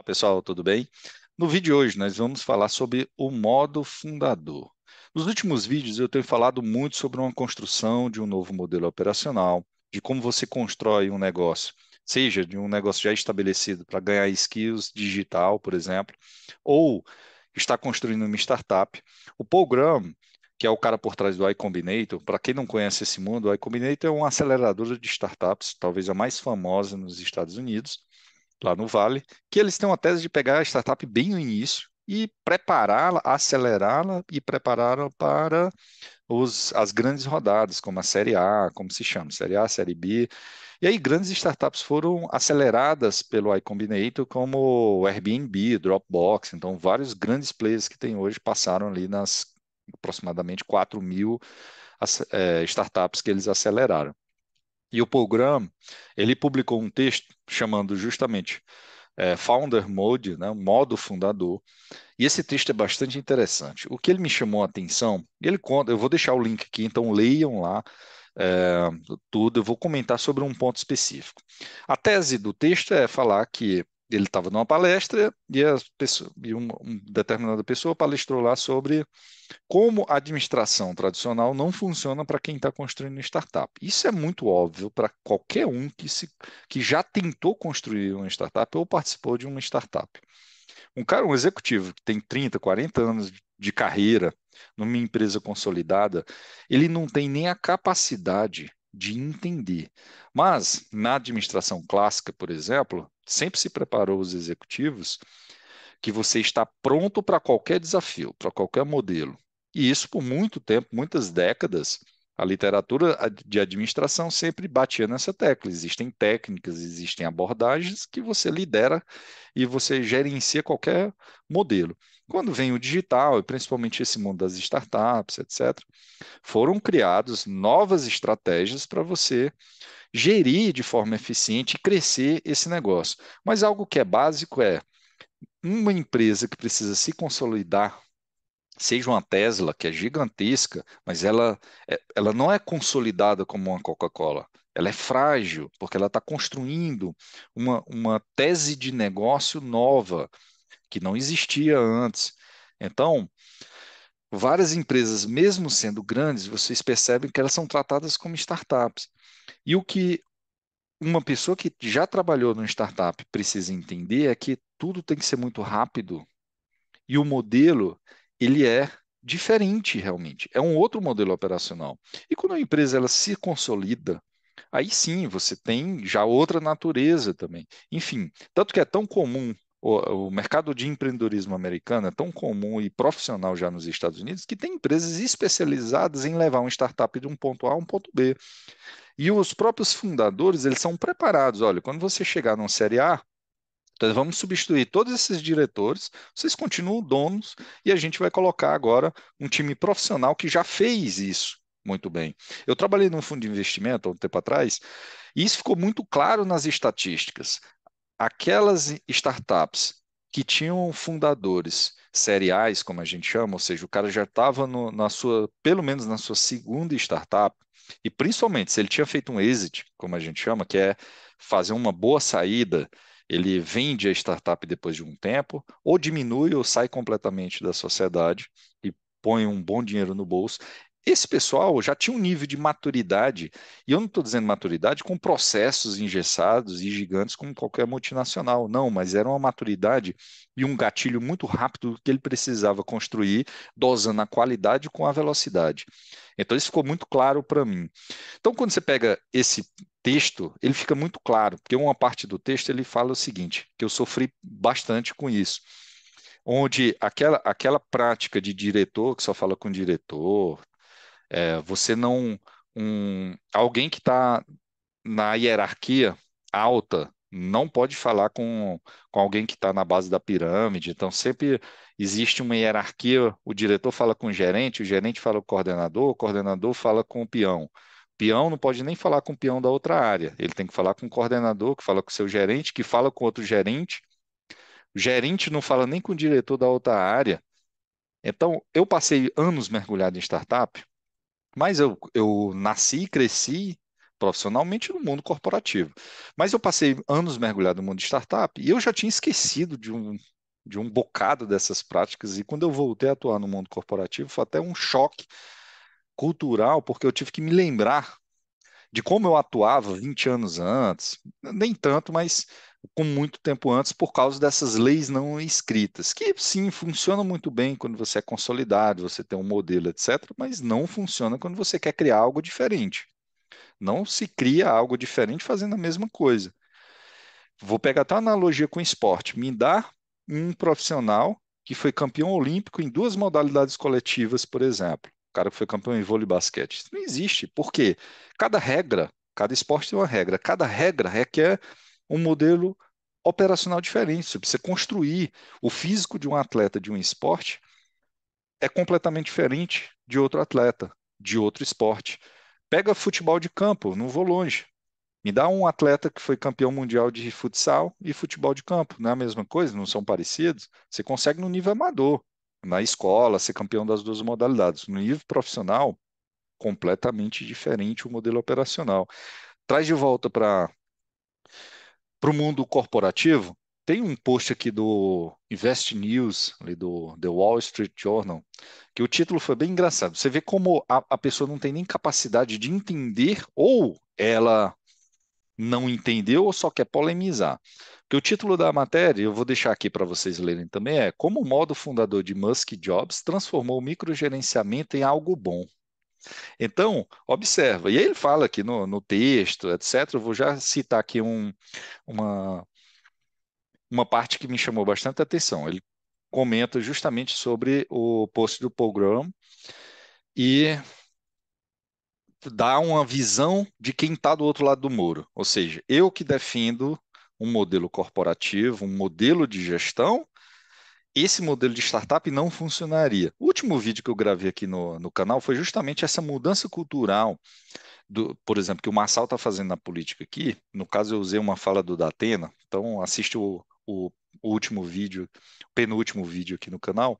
Olá pessoal, tudo bem? No vídeo de hoje nós vamos falar sobre o modo fundador. Nos últimos vídeos eu tenho falado muito sobre uma construção de um novo modelo operacional, de como você constrói um negócio, seja de um negócio já estabelecido para ganhar skills digital, por exemplo, ou está construindo uma startup. O Paul Graham, que é o cara por trás do iCombinator, para quem não conhece esse mundo, o iCombinator é uma aceleradora de startups, talvez a mais famosa nos Estados Unidos lá no Vale, que eles têm uma tese de pegar a startup bem no início e prepará-la, acelerá-la e prepará-la para os, as grandes rodadas, como a Série A, como se chama, Série A, Série B. E aí grandes startups foram aceleradas pelo iCombinator, como o Airbnb, Dropbox, então vários grandes players que tem hoje passaram ali nas aproximadamente 4 mil é, startups que eles aceleraram. E o Paul Graham, ele publicou um texto chamando justamente é, Founder Mode, né, modo fundador, e esse texto é bastante interessante. O que ele me chamou a atenção, ele conta, eu vou deixar o link aqui, então leiam lá é, tudo, eu vou comentar sobre um ponto específico. A tese do texto é falar que ele estava numa palestra e, pessoa, e uma, uma, determinada pessoa palestrou lá sobre como a administração tradicional não funciona para quem está construindo uma startup. Isso é muito óbvio para qualquer um que, se, que já tentou construir uma startup ou participou de uma startup. Um cara, um executivo que tem 30, 40 anos de carreira numa empresa consolidada, ele não tem nem a capacidade de entender. Mas, na administração clássica, por exemplo, sempre se preparou os executivos que você está pronto para qualquer desafio, para qualquer modelo. E isso por muito tempo, muitas décadas, a literatura de administração sempre batia nessa tecla. Existem técnicas, existem abordagens que você lidera e você gerencia qualquer modelo. Quando vem o digital, e principalmente esse mundo das startups, etc., foram criadas novas estratégias para você gerir de forma eficiente e crescer esse negócio. Mas algo que é básico é uma empresa que precisa se consolidar, seja uma Tesla, que é gigantesca, mas ela, é, ela não é consolidada como uma Coca-Cola. Ela é frágil, porque ela está construindo uma, uma tese de negócio nova que não existia antes. Então, várias empresas, mesmo sendo grandes, vocês percebem que elas são tratadas como startups. E o que uma pessoa que já trabalhou numa startup precisa entender é que tudo tem que ser muito rápido e o modelo ele é diferente realmente, é um outro modelo operacional. E quando a empresa ela se consolida, aí sim você tem já outra natureza também. Enfim, tanto que é tão comum o, o, mercado de empreendedorismo americano é tão comum e profissional já nos Estados Unidos que tem empresas especializadas em levar uma startup de um ponto A a um ponto B. E os próprios fundadores, eles são preparados. Olha, quando você chegar numa série A, então, vamos substituir todos esses diretores, vocês continuam donos e a gente vai colocar agora um time profissional que já fez isso muito bem. Eu trabalhei num fundo de investimento há um tempo atrás e isso ficou muito claro nas estatísticas aquelas startups que tinham fundadores seriais, como a gente chama, ou seja, o cara já estava na sua, pelo menos na sua segunda startup, e principalmente se ele tinha feito um exit, como a gente chama, que é fazer uma boa saída, ele vende a startup depois de um tempo, ou diminui ou sai completamente da sociedade e põe um bom dinheiro no bolso, esse pessoal já tinha um nível de maturidade, e eu não estou dizendo maturidade com processos engessados e gigantes como qualquer multinacional, não, mas era uma maturidade e um gatilho muito rápido que ele precisava construir, dosando a qualidade com a velocidade. Então, isso ficou muito claro para mim. Então, quando você pega esse texto, ele fica muito claro, porque uma parte do texto ele fala o seguinte, que eu sofri bastante com isso onde aquela, aquela prática de diretor que só fala com diretor, é, você não. Um, alguém que está na hierarquia alta não pode falar com, com alguém que está na base da pirâmide. Então, sempre existe uma hierarquia: o diretor fala com o gerente, o gerente fala com o coordenador, o coordenador fala com o peão peão não pode nem falar com o peão da outra área. Ele tem que falar com o coordenador, que fala com o seu gerente, que fala com outro gerente. O gerente não fala nem com o diretor da outra área. Então, eu passei anos mergulhado em startup mas eu, eu nasci e cresci profissionalmente no mundo corporativo. Mas eu passei anos mergulhado no mundo de startup e eu já tinha esquecido de um, de um bocado dessas práticas. E quando eu voltei a atuar no mundo corporativo, foi até um choque cultural, porque eu tive que me lembrar de como eu atuava 20 anos antes, nem tanto, mas com muito tempo antes por causa dessas leis não escritas, que sim, funcionam muito bem quando você é consolidado, você tem um modelo, etc., mas não funciona quando você quer criar algo diferente. Não se cria algo diferente fazendo a mesma coisa. Vou pegar até a analogia com esporte. Me dá um profissional que foi campeão olímpico em duas modalidades coletivas, por exemplo. O cara que foi campeão em vôlei e basquete. Isso não existe. Por quê? Cada regra, cada esporte tem uma regra. Cada regra requer é é um modelo operacional diferente. Você construir o físico de um atleta de um esporte é completamente diferente de outro atleta de outro esporte. Pega futebol de campo, não vou longe. Me dá um atleta que foi campeão mundial de futsal e futebol de campo, não é a mesma coisa, não são parecidos. Você consegue no nível amador, na escola, ser campeão das duas modalidades. No nível profissional, completamente diferente o modelo operacional. Traz de volta para para o mundo corporativo, tem um post aqui do Invest News, ali do The Wall Street Journal, que o título foi bem engraçado. Você vê como a, a pessoa não tem nem capacidade de entender, ou ela não entendeu, ou só quer polemizar. Porque o título da matéria, eu vou deixar aqui para vocês lerem também, é Como o modo fundador de Musk Jobs transformou o microgerenciamento em algo bom. Então, observa, e aí ele fala aqui no, no texto, etc. Eu vou já citar aqui um, uma, uma parte que me chamou bastante atenção. Ele comenta justamente sobre o post do Paul Graham e dá uma visão de quem está do outro lado do muro. Ou seja, eu que defendo um modelo corporativo, um modelo de gestão, esse modelo de startup não funcionaria. O último vídeo que eu gravei aqui no, no canal foi justamente essa mudança cultural, do, por exemplo, que o Marçal está fazendo na política aqui. No caso, eu usei uma fala do Datena, então assiste o, o, último vídeo, o penúltimo vídeo aqui no canal,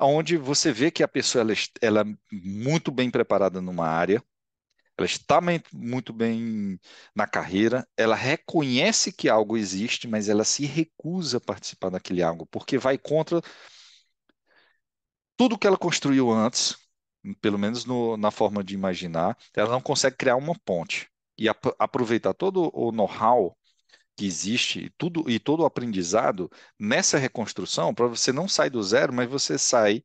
onde você vê que a pessoa ela, ela é muito bem preparada numa área, ela está muito bem na carreira, ela reconhece que algo existe, mas ela se recusa a participar daquele algo, porque vai contra tudo que ela construiu antes, pelo menos no, na forma de imaginar, ela não consegue criar uma ponte e ap aproveitar todo o know-how que existe tudo e todo o aprendizado nessa reconstrução para você não sair do zero, mas você sai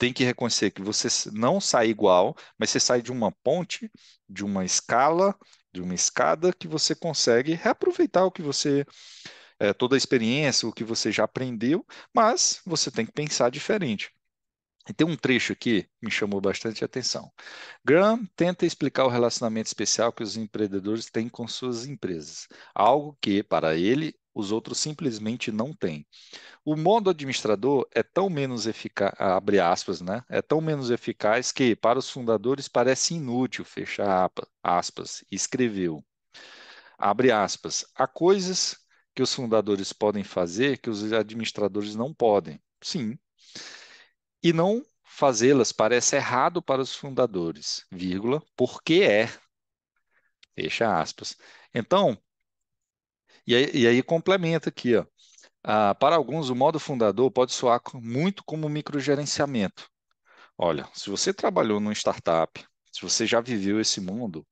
tem que reconhecer que você não sai igual, mas você sai de uma ponte, de uma escala, de uma escada que você consegue reaproveitar o que você é, toda a experiência, o que você já aprendeu, mas você tem que pensar diferente. E tem um trecho aqui que me chamou bastante atenção. Graham tenta explicar o relacionamento especial que os empreendedores têm com suas empresas, algo que, para ele, os outros simplesmente não têm. O modo administrador é tão menos eficaz, abre aspas, né? É tão menos eficaz que para os fundadores parece inútil, fecha aspas, escreveu. Abre aspas. Há coisas que os fundadores podem fazer que os administradores não podem. Sim. E não fazê-las parece errado para os fundadores, vírgula, porque é. Fecha aspas. Então, e aí, e aí complementa aqui, ó. Ah, para alguns, o modo fundador pode soar muito como microgerenciamento. Olha, se você trabalhou numa startup, se você já viveu esse mundo,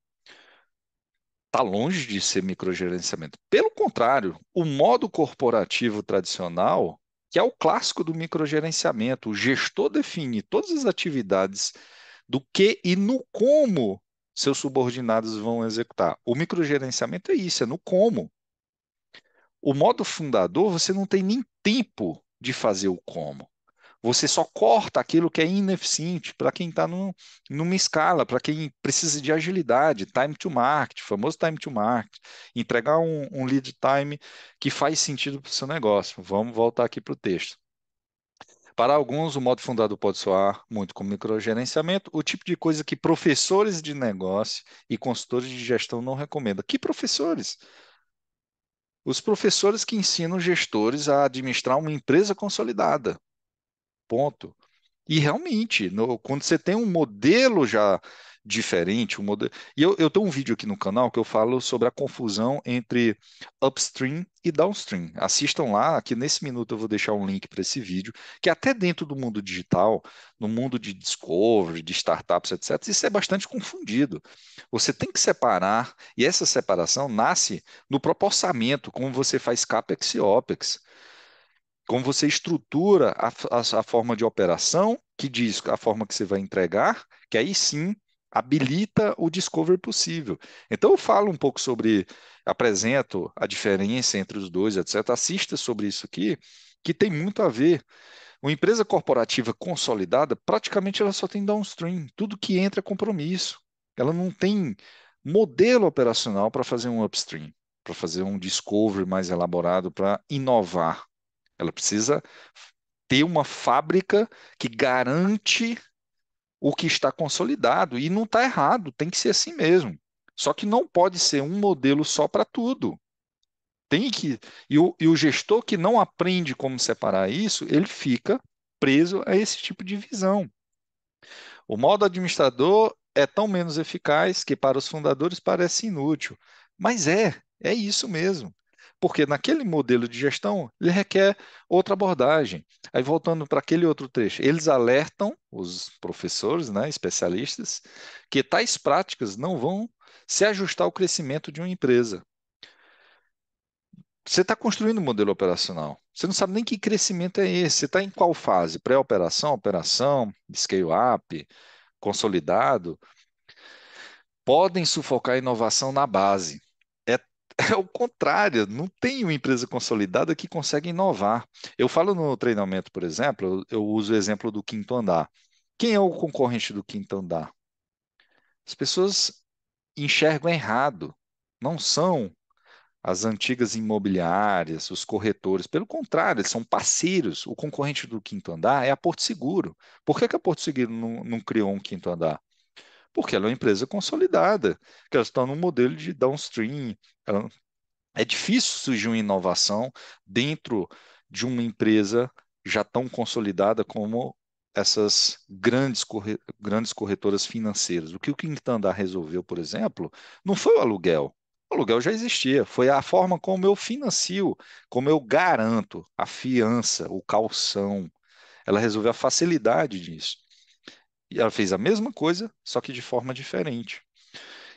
está longe de ser microgerenciamento. Pelo contrário, o modo corporativo tradicional, que é o clássico do microgerenciamento, o gestor define todas as atividades do que e no como seus subordinados vão executar. O microgerenciamento é isso, é no como. O modo fundador, você não tem nem tempo de fazer o como. Você só corta aquilo que é ineficiente para quem está numa escala, para quem precisa de agilidade, time to market, famoso time to market, entregar um, um lead time que faz sentido para o seu negócio. Vamos voltar aqui para o texto. Para alguns, o modo fundado pode soar muito como microgerenciamento, o tipo de coisa que professores de negócio e consultores de gestão não recomendam. Que professores? Os professores que ensinam gestores a administrar uma empresa consolidada. Ponto. E realmente, no, quando você tem um modelo já diferente o modelo. E eu, eu tenho um vídeo aqui no canal que eu falo sobre a confusão entre upstream e downstream. Assistam lá, aqui nesse minuto eu vou deixar um link para esse vídeo, que até dentro do mundo digital, no mundo de discovery, de startups, etc, isso é bastante confundido. Você tem que separar, e essa separação nasce no proporçamento, como você faz capex e opex como você estrutura a, a, a, forma de operação, que diz a forma que você vai entregar, que aí sim habilita o discovery possível. Então eu falo um pouco sobre, apresento a diferença entre os dois, etc. Assista sobre isso aqui, que tem muito a ver. Uma empresa corporativa consolidada, praticamente ela só tem downstream, tudo que entra é compromisso. Ela não tem modelo operacional para fazer um upstream, para fazer um discovery mais elaborado, para inovar. Ela precisa ter uma fábrica que garante o que está consolidado. E não está errado, tem que ser assim mesmo. Só que não pode ser um modelo só para tudo. Tem que. E o, e o gestor que não aprende como separar isso, ele fica preso a esse tipo de visão. O modo administrador é tão menos eficaz que para os fundadores parece inútil. Mas é, é isso mesmo porque naquele modelo de gestão ele requer outra abordagem. Aí voltando para aquele outro trecho, eles alertam os professores, né, especialistas, que tais práticas não vão se ajustar ao crescimento de uma empresa. Você está construindo um modelo operacional. Você não sabe nem que crescimento é esse. Você está em qual fase? Pré-operação, operação, scale-up, consolidado. Podem sufocar a inovação na base é o contrário, não tem uma empresa consolidada que consegue inovar. Eu falo no treinamento, por exemplo, eu uso o exemplo do quinto andar. Quem é o concorrente do quinto andar? As pessoas enxergam errado, não são as antigas imobiliárias, os corretores. Pelo contrário, eles são parceiros. O concorrente do quinto andar é a Porto Seguro. Por que, que a Porto Seguro não, não criou um quinto andar? porque ela é uma empresa consolidada, que ela está num modelo de downstream. Ela... É difícil surgir uma inovação dentro de uma empresa já tão consolidada como essas grandes, corre... grandes corretoras financeiras. O que o Quintana resolveu, por exemplo, não foi o aluguel. O aluguel já existia, foi a forma como eu financio, como eu garanto a fiança, o calção. Ela resolveu a facilidade disso. E ela fez a mesma coisa, só que de forma diferente.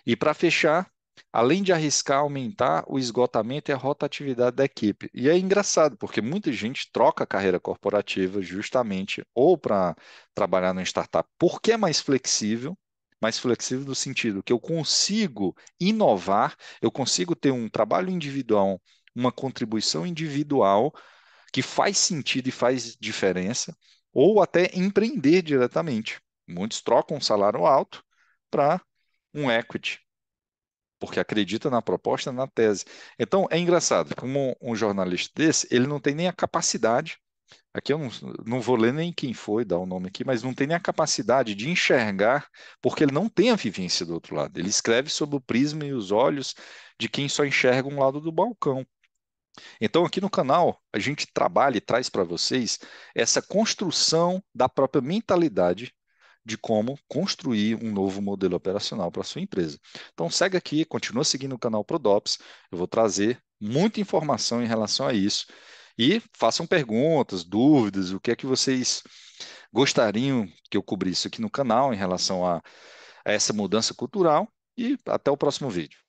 E para fechar, além de arriscar aumentar o esgotamento e a rotatividade da equipe. E é engraçado, porque muita gente troca a carreira corporativa justamente ou para trabalhar numa startup porque é mais flexível, mais flexível no sentido que eu consigo inovar, eu consigo ter um trabalho individual, uma contribuição individual que faz sentido e faz diferença, ou até empreender diretamente. Muitos trocam um salário alto para um equity, porque acredita na proposta, na tese. Então, é engraçado, como um jornalista desse, ele não tem nem a capacidade, aqui eu não, não vou ler nem quem foi, dar o um nome aqui, mas não tem nem a capacidade de enxergar, porque ele não tem a vivência do outro lado. Ele escreve sob o prisma e os olhos de quem só enxerga um lado do balcão. Então, aqui no canal, a gente trabalha e traz para vocês essa construção da própria mentalidade de como construir um novo modelo operacional para sua empresa. Então segue aqui, continua seguindo o canal Prodops, eu vou trazer muita informação em relação a isso e façam perguntas, dúvidas, o que é que vocês gostariam que eu cobrisse aqui no canal em relação a, a essa mudança cultural e até o próximo vídeo.